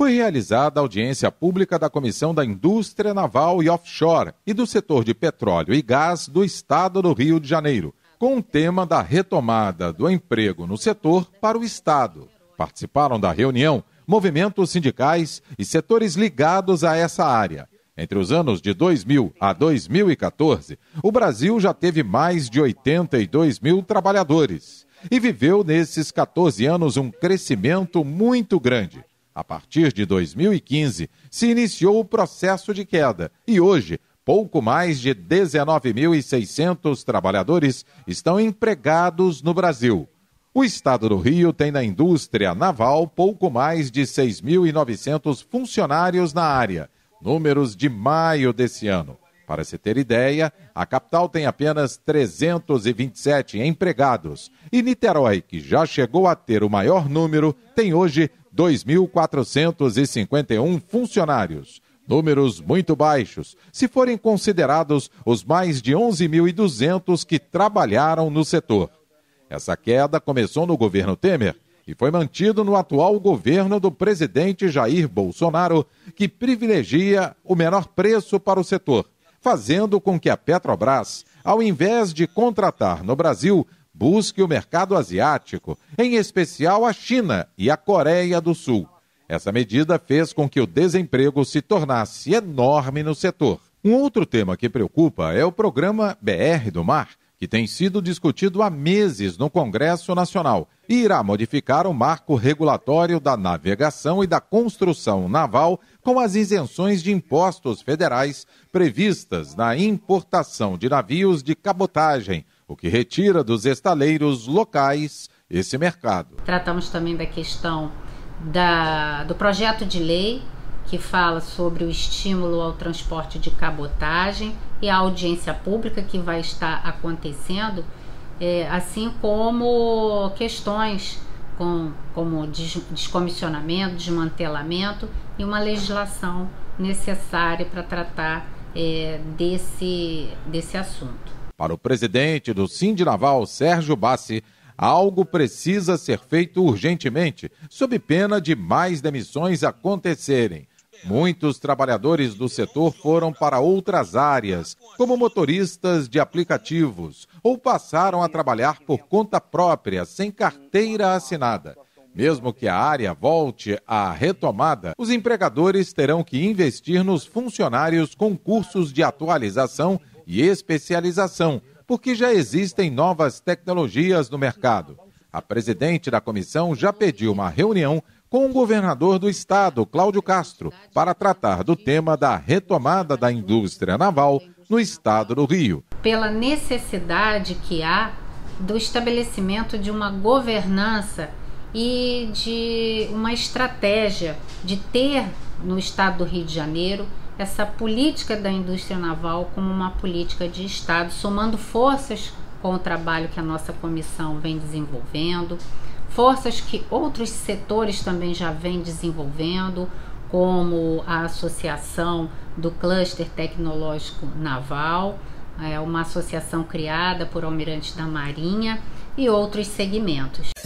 foi realizada a audiência pública da Comissão da Indústria Naval e Offshore e do setor de petróleo e gás do Estado do Rio de Janeiro, com o tema da retomada do emprego no setor para o Estado. Participaram da reunião movimentos sindicais e setores ligados a essa área. Entre os anos de 2000 a 2014, o Brasil já teve mais de 82 mil trabalhadores e viveu nesses 14 anos um crescimento muito grande. A partir de 2015, se iniciou o processo de queda e hoje, pouco mais de 19.600 trabalhadores estão empregados no Brasil. O estado do Rio tem na indústria naval pouco mais de 6.900 funcionários na área, números de maio desse ano. Para se ter ideia, a capital tem apenas 327 empregados e Niterói, que já chegou a ter o maior número, tem hoje 2.451 funcionários. Números muito baixos, se forem considerados os mais de 11.200 que trabalharam no setor. Essa queda começou no governo Temer e foi mantido no atual governo do presidente Jair Bolsonaro, que privilegia o menor preço para o setor fazendo com que a Petrobras, ao invés de contratar no Brasil, busque o mercado asiático, em especial a China e a Coreia do Sul. Essa medida fez com que o desemprego se tornasse enorme no setor. Um outro tema que preocupa é o programa BR do Mar, que tem sido discutido há meses no Congresso Nacional e irá modificar o marco regulatório da navegação e da construção naval com as isenções de impostos federais previstas na importação de navios de cabotagem, o que retira dos estaleiros locais esse mercado. Tratamos também da questão da, do projeto de lei que fala sobre o estímulo ao transporte de cabotagem e a audiência pública que vai estar acontecendo, é, assim como questões com, como des, descomissionamento, desmantelamento e uma legislação necessária para tratar é, desse, desse assunto. Para o presidente do Naval, Sérgio Bassi, algo precisa ser feito urgentemente, sob pena de mais demissões acontecerem. Muitos trabalhadores do setor foram para outras áreas, como motoristas de aplicativos, ou passaram a trabalhar por conta própria, sem carteira assinada. Mesmo que a área volte à retomada, os empregadores terão que investir nos funcionários com cursos de atualização e especialização, porque já existem novas tecnologias no mercado. A presidente da comissão já pediu uma reunião com o governador do estado, Cláudio Castro, para tratar do tema da retomada da indústria naval no estado do Rio. Pela necessidade que há do estabelecimento de uma governança e de uma estratégia de ter no estado do Rio de Janeiro essa política da indústria naval como uma política de estado, somando forças com o trabalho que a nossa comissão vem desenvolvendo forças que outros setores também já vêm desenvolvendo, como a Associação do Cluster Tecnológico Naval, é uma associação criada por almirantes da Marinha e outros segmentos.